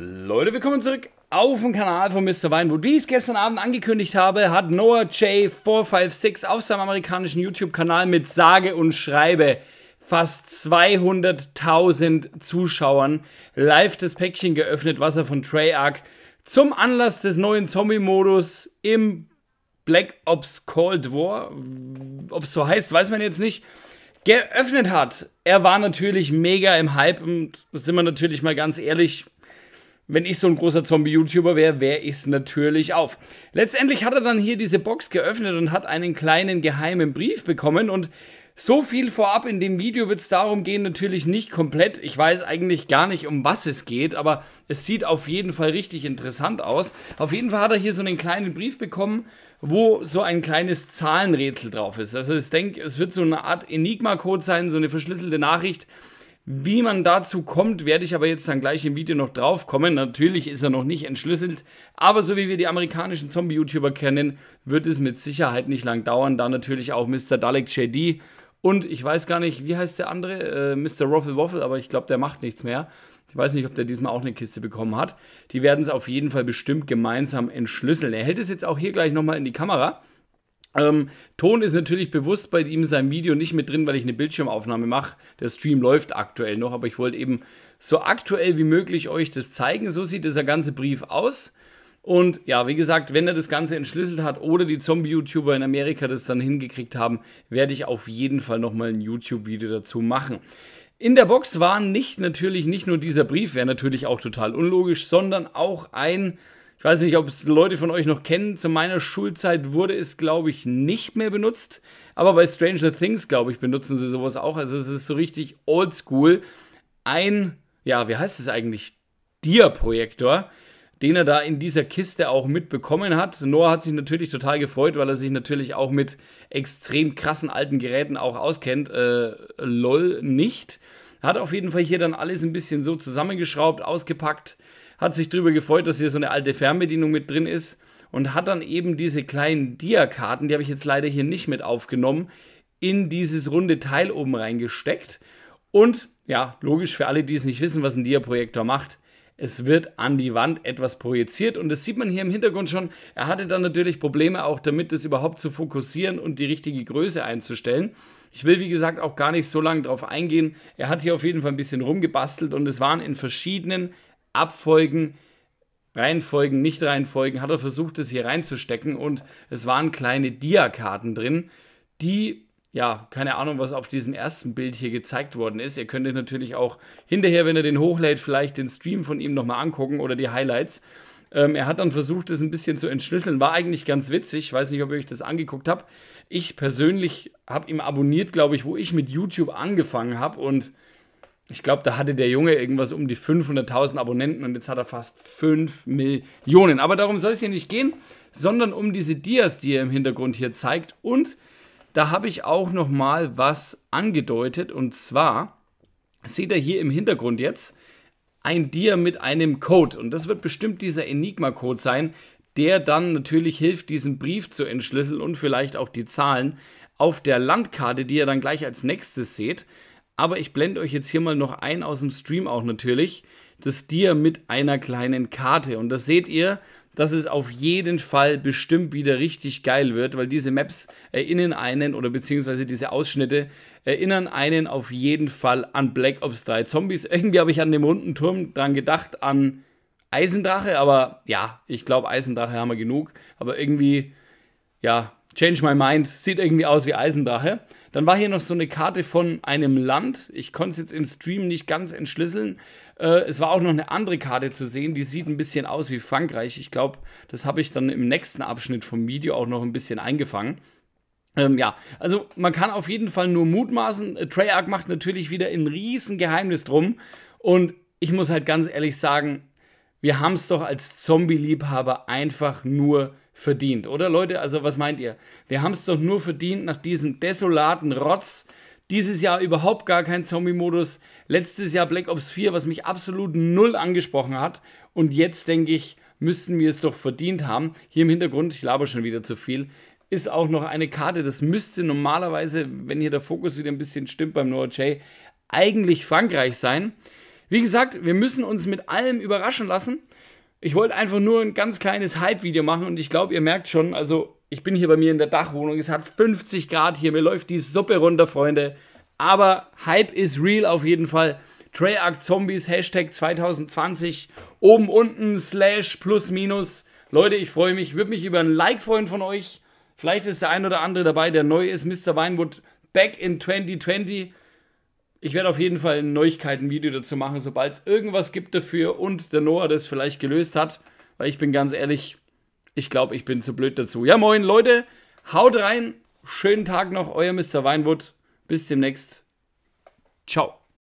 Leute, willkommen zurück auf dem Kanal von Mr. Weinwood. Wie ich es gestern Abend angekündigt habe, hat Noah J456 auf seinem amerikanischen YouTube-Kanal mit sage und schreibe fast 200.000 Zuschauern live das Päckchen geöffnet, was er von Treyarch zum Anlass des neuen Zombie-Modus im Black Ops Cold War, ob es so heißt, weiß man jetzt nicht, geöffnet hat. Er war natürlich mega im Hype und sind wir natürlich mal ganz ehrlich, wenn ich so ein großer Zombie-YouTuber wäre, wäre ich es natürlich auf. Letztendlich hat er dann hier diese Box geöffnet und hat einen kleinen geheimen Brief bekommen und so viel vorab in dem Video wird es darum gehen, natürlich nicht komplett. Ich weiß eigentlich gar nicht, um was es geht, aber es sieht auf jeden Fall richtig interessant aus. Auf jeden Fall hat er hier so einen kleinen Brief bekommen, wo so ein kleines Zahlenrätsel drauf ist. Also ich denke, es wird so eine Art Enigma-Code sein, so eine verschlüsselte Nachricht, wie man dazu kommt, werde ich aber jetzt dann gleich im Video noch drauf kommen. Natürlich ist er noch nicht entschlüsselt, aber so wie wir die amerikanischen Zombie-YouTuber kennen, wird es mit Sicherheit nicht lang dauern, da natürlich auch Mr. Dalek JD und ich weiß gar nicht, wie heißt der andere, äh, Mr. Ruffle Waffle, aber ich glaube, der macht nichts mehr. Ich weiß nicht, ob der diesmal auch eine Kiste bekommen hat. Die werden es auf jeden Fall bestimmt gemeinsam entschlüsseln. Er hält es jetzt auch hier gleich nochmal in die Kamera ähm, Ton ist natürlich bewusst bei ihm sein Video nicht mit drin, weil ich eine Bildschirmaufnahme mache. Der Stream läuft aktuell noch, aber ich wollte eben so aktuell wie möglich euch das zeigen. So sieht dieser ganze Brief aus. Und ja, wie gesagt, wenn er das Ganze entschlüsselt hat oder die Zombie-YouTuber in Amerika das dann hingekriegt haben, werde ich auf jeden Fall nochmal ein YouTube-Video dazu machen. In der Box war nicht natürlich nicht nur dieser Brief, wäre natürlich auch total unlogisch, sondern auch ein ich weiß nicht, ob es Leute von euch noch kennen. Zu meiner Schulzeit wurde es, glaube ich, nicht mehr benutzt. Aber bei Stranger Things, glaube ich, benutzen sie sowas auch. Also es ist so richtig oldschool. Ein, ja, wie heißt es eigentlich? Dia-Projektor, den er da in dieser Kiste auch mitbekommen hat. Noah hat sich natürlich total gefreut, weil er sich natürlich auch mit extrem krassen alten Geräten auch auskennt. Äh, lol, nicht. Hat auf jeden Fall hier dann alles ein bisschen so zusammengeschraubt, ausgepackt hat sich darüber gefreut, dass hier so eine alte Fernbedienung mit drin ist und hat dann eben diese kleinen Dia-Karten, die habe ich jetzt leider hier nicht mit aufgenommen, in dieses runde Teil oben reingesteckt. Und ja, logisch für alle, die es nicht wissen, was ein Dia-Projektor macht. Es wird an die Wand etwas projiziert und das sieht man hier im Hintergrund schon. Er hatte dann natürlich Probleme auch damit, das überhaupt zu fokussieren und die richtige Größe einzustellen. Ich will, wie gesagt, auch gar nicht so lange darauf eingehen. Er hat hier auf jeden Fall ein bisschen rumgebastelt und es waren in verschiedenen Abfolgen, Reihenfolgen, Nicht-Reihenfolgen, hat er versucht, das hier reinzustecken und es waren kleine Dia-Karten drin, die, ja, keine Ahnung, was auf diesem ersten Bild hier gezeigt worden ist. Ihr könntet natürlich auch hinterher, wenn ihr den hochlädt, vielleicht den Stream von ihm nochmal angucken oder die Highlights. Ähm, er hat dann versucht, das ein bisschen zu entschlüsseln. War eigentlich ganz witzig. Ich weiß nicht, ob ihr euch das angeguckt habt. Ich persönlich habe ihm abonniert, glaube ich, wo ich mit YouTube angefangen habe und ich glaube, da hatte der Junge irgendwas um die 500.000 Abonnenten und jetzt hat er fast 5 Millionen. Aber darum soll es hier nicht gehen, sondern um diese Dias, die er im Hintergrund hier zeigt. Und da habe ich auch nochmal was angedeutet. Und zwar seht ihr hier im Hintergrund jetzt ein Dia mit einem Code. Und das wird bestimmt dieser Enigma-Code sein, der dann natürlich hilft, diesen Brief zu entschlüsseln und vielleicht auch die Zahlen auf der Landkarte, die ihr dann gleich als nächstes seht. Aber ich blende euch jetzt hier mal noch ein aus dem Stream auch natürlich. Das Tier mit einer kleinen Karte. Und das seht ihr, dass es auf jeden Fall bestimmt wieder richtig geil wird, weil diese Maps erinnern einen oder beziehungsweise diese Ausschnitte erinnern einen auf jeden Fall an Black Ops 3 Zombies. Irgendwie habe ich an dem runden Turm dran gedacht, an Eisendrache, aber ja, ich glaube, Eisendrache haben wir genug. Aber irgendwie, ja, Change My Mind, sieht irgendwie aus wie Eisendrache. Dann war hier noch so eine Karte von einem Land. Ich konnte es jetzt im Stream nicht ganz entschlüsseln. Äh, es war auch noch eine andere Karte zu sehen, die sieht ein bisschen aus wie Frankreich. Ich glaube, das habe ich dann im nächsten Abschnitt vom Video auch noch ein bisschen eingefangen. Ähm, ja, also man kann auf jeden Fall nur mutmaßen. Äh, Treyarch macht natürlich wieder ein riesen Geheimnis drum. Und ich muss halt ganz ehrlich sagen, wir haben es doch als Zombie-Liebhaber einfach nur verdient, oder Leute? Also was meint ihr? Wir haben es doch nur verdient nach diesem desolaten Rotz. Dieses Jahr überhaupt gar kein Zombie-Modus. Letztes Jahr Black Ops 4, was mich absolut null angesprochen hat. Und jetzt denke ich, müssten wir es doch verdient haben. Hier im Hintergrund, ich laber schon wieder zu viel, ist auch noch eine Karte. Das müsste normalerweise, wenn hier der Fokus wieder ein bisschen stimmt beim Noah J, eigentlich Frankreich sein. Wie gesagt, wir müssen uns mit allem überraschen lassen. Ich wollte einfach nur ein ganz kleines Hype-Video machen und ich glaube, ihr merkt schon, also ich bin hier bei mir in der Dachwohnung, es hat 50 Grad hier, mir läuft die Suppe runter, Freunde. Aber Hype ist real auf jeden Fall. Treyarch Zombies, Hashtag 2020, oben, unten, slash, plus, minus. Leute, ich freue mich, würde mich über ein Like freuen von euch. Vielleicht ist der ein oder andere dabei, der neu ist. Mr. Weinwood, back in 2020 ich werde auf jeden Fall ein Neuigkeiten-Video dazu machen, sobald es irgendwas gibt dafür und der Noah das vielleicht gelöst hat. Weil ich bin ganz ehrlich, ich glaube, ich bin zu blöd dazu. Ja, moin Leute, haut rein. Schönen Tag noch, euer Mr. Weinwood. Bis demnächst. Ciao.